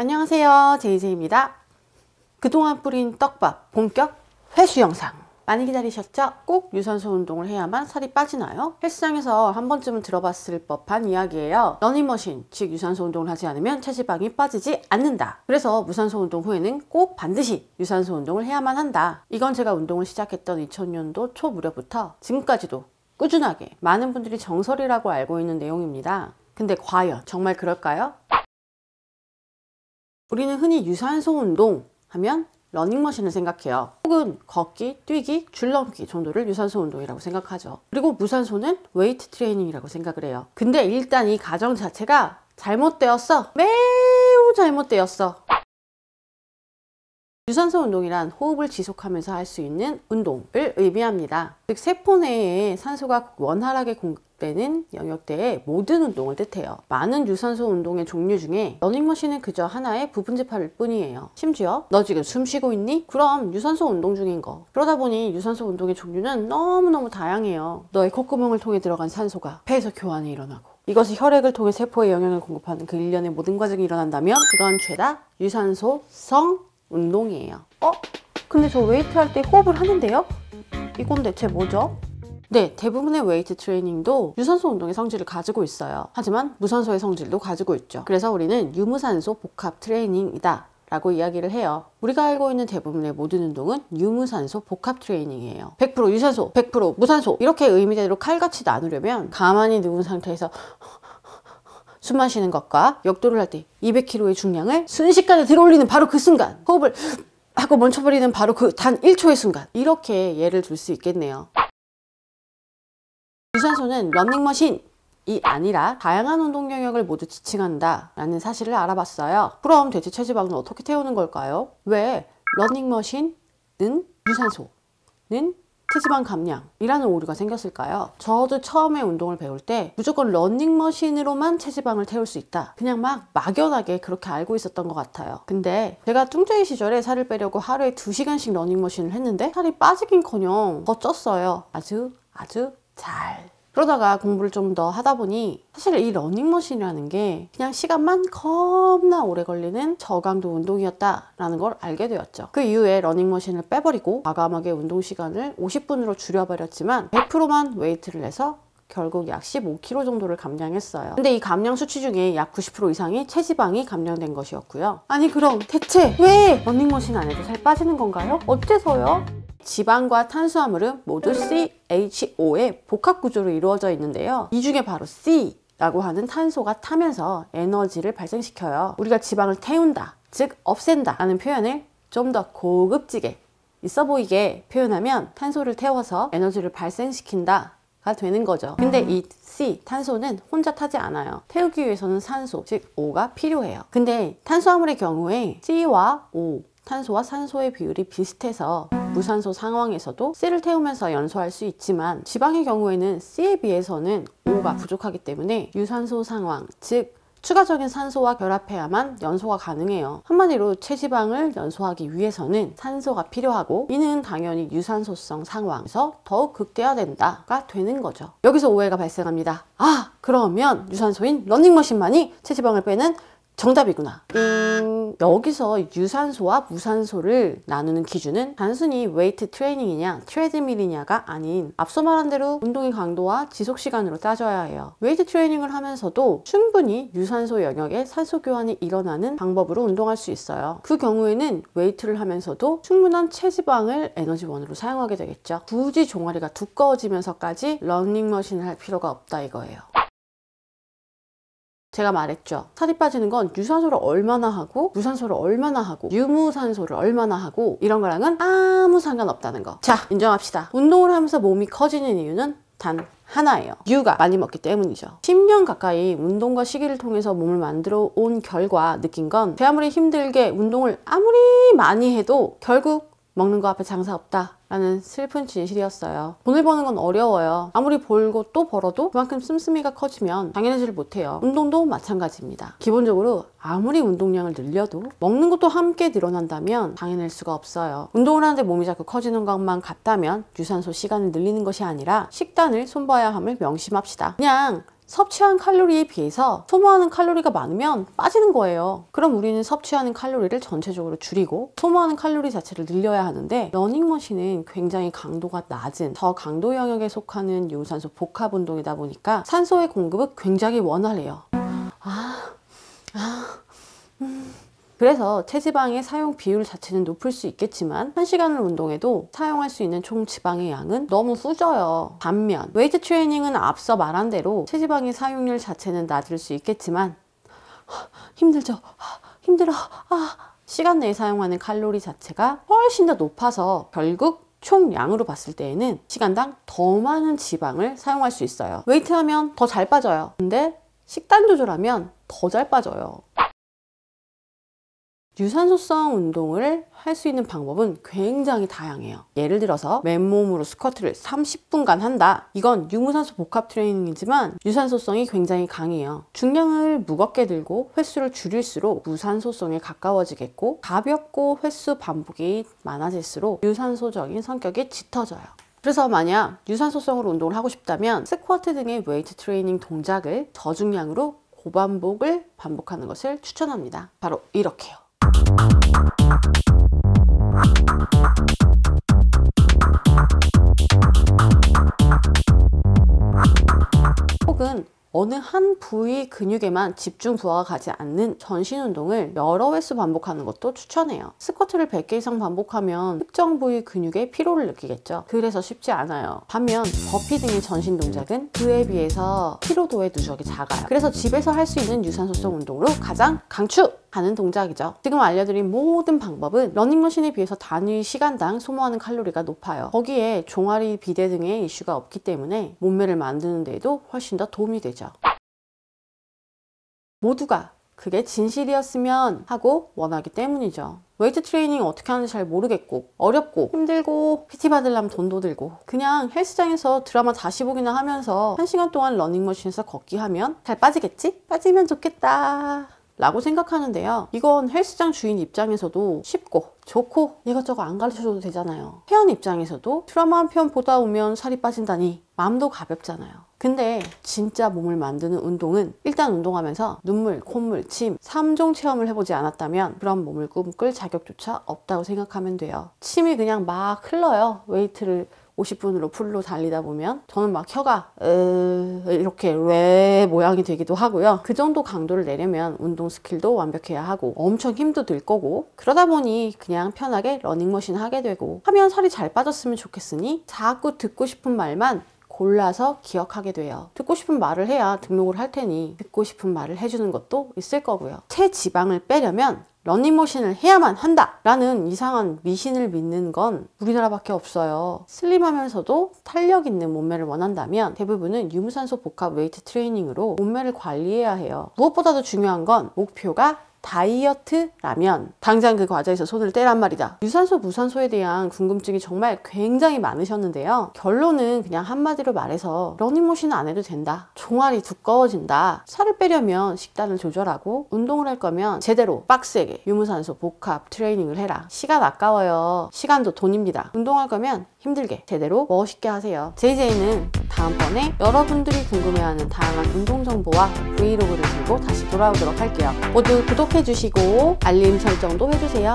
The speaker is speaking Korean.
안녕하세요 제이제입니다 그동안 뿌린 떡밥 본격 회수 영상 많이 기다리셨죠? 꼭 유산소 운동을 해야만 살이 빠지나요? 헬스장에서 한 번쯤은 들어봤을 법한 이야기예요. 러닝머신, 즉 유산소 운동을 하지 않으면 체지방이 빠지지 않는다. 그래서 무산소 운동 후에는 꼭 반드시 유산소 운동을 해야만 한다. 이건 제가 운동을 시작했던 2000년도 초 무렵부터 지금까지도 꾸준하게 많은 분들이 정설이라고 알고 있는 내용입니다. 근데 과연 정말 그럴까요? 우리는 흔히 유산소 운동 하면 러닝머신을 생각해요 혹은 걷기, 뛰기, 줄넘기 정도를 유산소 운동이라고 생각하죠 그리고 무산소는 웨이트 트레이닝이라고 생각을 해요 근데 일단 이 가정 자체가 잘못되었어 매우 잘못되었어 유산소 운동이란 호흡을 지속하면서 할 수 있는 운동을 의미합니다. 즉 세포 내에 산소가 원활하게 공급되는 영역대의 모든 운동을 뜻해요. 많은 유산소 운동의 종류 중에 러닝머신은 그저 하나의 부분집합일 뿐이에요. 심지어 너 지금 숨 쉬고 있니? 그럼 유산소 운동 중인 거. 그러다 보니 유산소 운동의 종류는 너무너무 다양해요. 너의 콧구멍을 통해 들어간 산소가 폐에서 교환이 일어나고 이것이 혈액을 통해 세포에 영향을 공급하는 그 일련의 모든 과정이 일어난다면 그건 죄다 유산소성 운동이에요. 어? 근데 저 웨이트 할 때 호흡을 하는데요? 이건 대체 뭐죠? 네, 대부분의 웨이트 트레이닝도 유산소 운동의 성질을 가지고 있어요. 하지만 무산소의 성질도 가지고 있죠. 그래서 우리는 유무산소 복합 트레이닝이다 라고 이야기를 해요. 우리가 알고 있는 대부분의 모든 운동은 유무산소 복합 트레이닝이에요. 100% 유산소, 100% 무산소 이렇게 의미대로 칼같이 나누려면 가만히 누운 상태에서 숨 마시는 것과 역도를 할 때 200kg의 중량을 순식간에 들어올리는 바로 그 순간 호흡을 하고 멈춰버리는 바로 그 단 1초의 순간 이렇게 예를 들 수 있겠네요 유산소는 런닝머신 이 아니라 다양한 운동 영역을 모두 지칭한다 라는 사실을 알아봤어요 그럼 대체 체지방은 어떻게 태우는 걸까요? 왜 러닝머신은 유산소는 체지방 감량이라는 오류가 생겼을까요? 저도 처음에 운동을 배울 때 무조건 런닝머신으로만 체지방을 태울 수 있다. 그냥 막 막연하게 그렇게 알고 있었던 것 같아요. 근데 제가 뚱뚱이 시절에 살을 빼려고 하루에 2시간씩 런닝머신을 했는데 살이 빠지긴커녕 더 쪘어요. 아주 아주 잘 그러다가 공부를 좀 더 하다 보니 사실 이 러닝머신이라는 게 그냥 시간만 겁나 오래 걸리는 저강도 운동이었다라는 걸 알게 되었죠. 그 이후에 러닝머신을 빼버리고 과감하게 운동 시간을 50분으로 줄여버렸지만 100%만 웨이트를 해서 결국 약 15kg 정도를 감량했어요. 근데 이 감량 수치 중에 약 90% 이상이 체지방이 감량된 것이었고요. 아니 그럼 대체 왜 러닝머신 안에도 살 빠지는 건가요? 어째서요? 지방과 탄수화물은 모두 음. CHO의 복합 구조로 이루어져 있는데요. 이 중에 바로 C 라고 하는 탄소가 타면서 에너지를 발생시켜요. 우리가 지방을 태운다, 즉 없앤다 라는 표현을 좀 더 고급지게 있어 보이게 표현하면 탄소를 태워서 에너지를 발생시킨다 가 되는 거죠. 근데 음. 이 C, 탄소는 혼자 타지 않아요. 태우기 위해서는 산소, 즉 O가 필요해요. 근데 탄수화물의 경우에 C와 O 탄소와 산소의 비율이 비슷해서 무산소 상황에서도 C를 태우면서 연소할 수 있지만 지방의 경우에는 C에 비해서는 O가 부족하기 때문에 유산소 상황, 즉 추가적인 산소와 결합해야만 연소가 가능해요 한마디로 체지방을 연소하기 위해서는 산소가 필요하고 이는 당연히 유산소성 상황에서 더욱 극대화된다가 되는 거죠 여기서 오해가 발생합니다 아 그러면 유산소인 러닝머신만이 체지방을 빼는 정답이구나. 음, 여기서 유산소와 무산소를 나누는 기준은 단순히 웨이트 트레이닝이냐 트레드밀이냐가 아닌 앞서 말한 대로 운동의 강도와 지속 시간으로 따져야 해요. 웨이트 트레이닝을 하면서도 충분히 유산소 영역에 산소 교환이 일어나는 방법으로 운동할 수 있어요. 그 경우에는 웨이트를 하면서도 충분한 체지방을 에너지원으로 사용하게 되겠죠. 굳이 종아리가 두꺼워지면서까지 러닝머신을 할 필요가 없다 이거예요. 제가 말했죠. 살이 빠지는 건 유산소를 얼마나 하고 유산소를 얼마나 하고 유무산소를 얼마나 하고 이런 거랑은 아무 상관없다는 거. 자 인정합시다. 운동을 하면서 몸이 커지는 이유는 단 하나예요. 유가 많이 먹기 때문이죠. 10년 가까이 운동과 식이를 통해서 몸을 만들어 온 결과 느낀 건제 아무리 힘들게 운동을 아무리 많이 해도 결국 먹는 거 앞에 장사 없다 라는 슬픈 진실이었어요. 돈을 버는 건 어려워요. 아무리 벌고 또 벌어도 그만큼 씀씀이가 커지면 당연해지를 못해요. 운동도 마찬가지입니다. 기본적으로 아무리 운동량을 늘려도 먹는 것도 함께 늘어난다면 당연할 수가 없어요. 운동을 하는데 몸이 자꾸 커지는 것만 같다면 유산소 시간을 늘리는 것이 아니라 식단을 손봐야 함을 명심합시다. 그냥 섭취한 칼로리에 비해서 소모하는 칼로리가 많으면 빠지는 거예요 그럼 우리는 섭취하는 칼로리를 전체적으로 줄이고 소모하는 칼로리 자체를 늘려야 하는데 러닝머신은 굉장히 강도가 낮은 저강도 영역에 속하는 유산소 복합 운동이다 보니까 산소의 공급은 굉장히 원활해요 아, 아, 음. 그래서 체지방의 사용 비율 자체는 높을 수 있겠지만 1시간을 운동해도 사용할 수 있는 총 지방의 양은 너무 수져요. 반면 웨이트 트레이닝은 앞서 말한 대로 체지방의 사용률 자체는 낮을 수 있겠지만 힘들죠. 힘들어. 아, 시간 내에 사용하는 칼로리 자체가 훨씬 더 높아서 결국 총 양으로 봤을 때에는 시간당 더 많은 지방을 사용할 수 있어요. 웨이트 하면 더 잘 빠져요. 근데 식단 조절하면 더 잘 빠져요. 유산소성 운동을 할 수 있는 방법은 굉장히 다양해요. 예를 들어서 맨몸으로 스쿼트를 30분간 한다. 이건 유무산소 복합 트레이닝이지만 유산소성이 굉장히 강해요. 중량을 무겁게 들고 횟수를 줄일수록 무산소성에 가까워지겠고 가볍고 횟수 반복이 많아질수록 유산소적인 성격이 짙어져요. 그래서 만약 유산소성으로 운동을 하고 싶다면 스쿼트 등의 웨이트 트레이닝 동작을 저중량으로 고반복을 반복하는 것을 추천합니다. 바로 이렇게요. 혹은 어느 한 부위 근육에만 집중 부하가 가지 않는 전신 운동을 여러 횟수 반복하는 것도 추천해요. 스쿼트를 100개 이상 반복하면 특정 부위 근육의 피로를 느끼겠죠. 그래서 쉽지 않아요. 반면 버피 등의 전신 동작은 그에 비해서 피로도의 누적이 작아요. 그래서 집에서 할 수 있는 유산소성 운동으로 가장 강추! 하는 동작이죠. 지금 알려드린 모든 방법은 러닝머신에 비해서 단위 시간당 소모하는 칼로리가 높아요. 거기에 종아리 비대 등의 이슈가 없기 때문에 몸매를 만드는 데에도 훨씬 더 도움이 되죠. 되죠. 모두가 그게 진실이었으면 하고 원하기 때문이죠. 웨이트 트레이닝 어떻게 하는지 잘 모르겠고 어렵고 힘들고 PT 받으려면 돈도 들고 그냥 헬스장에서 드라마 다시 보기나 하면서 한시간 동안 러닝머신에서 걷기 하면 잘 빠지겠지? 빠지면 좋겠다 라고 생각하는데요. 이건 헬스장 주인 입장에서도 쉽고 좋고 이것저것 안 가르쳐줘도 되잖아요. 회원 입장에서도 드라마 한 편 보다 오면 살이 빠진다니 마음도 가볍잖아요. 근데 진짜 몸을 만드는 운동은 일단 운동하면서 눈물, 콧물, 침 3종 체험을 해보지 않았다면 그런 몸을 꿈꿀 자격조차 없다고 생각하면 돼요. 침이 그냥 막 흘러요. 웨이트를 50분으로 풀로 달리다 보면 저는 막 혀가 이렇게 왜 모양이 되기도 하고요. 그 정도 강도를 내려면 운동 스킬도 완벽해야 하고 엄청 힘도 들 거고 그러다 보니 그냥 편하게 러닝머신 하게 되고 하면 살이 잘 빠졌으면 좋겠으니 자꾸 듣고 싶은 말만 골라서 기억하게 돼요. 듣고 싶은 말을 해야 등록을 할 테니 듣고 싶은 말을 해주는 것도 있을 거고요. 체지방을 빼려면 러닝머신을 해야만 한다 라는 이상한 미신을 믿는 건 우리나라밖에 없어요 슬림하면서도 탄력 있는 몸매를 원한다면 대부분은 유무산소 복합 웨이트 트레이닝으로 몸매를 관리해야 해요 무엇보다도 중요한 건 목표가 다이어트라면 당장 그 과자에서 손을 떼란 말이다. 유산소, 무산소에 대한 궁금증이 정말 굉장히 많으셨는데요. 결론은 그냥 한마디로 말해서 러닝머신 안 해도 된다. 종아리 두꺼워진다. 살을 빼려면 식단을 조절하고 운동을 할 거면 제대로 빡세게 유무산소 복합 트레이닝을 해라. 시간 아까워요. 시간도 돈입니다. 운동할 거면 힘들게 제대로 멋있게 하세요. JJ는 다음번에 여러분들이 궁금해하는 다양한 운동 정보와 브이로그를 들고 다시 돌아오도록 할게요. 모두 구독해주시고 알림 설정도 해주세요.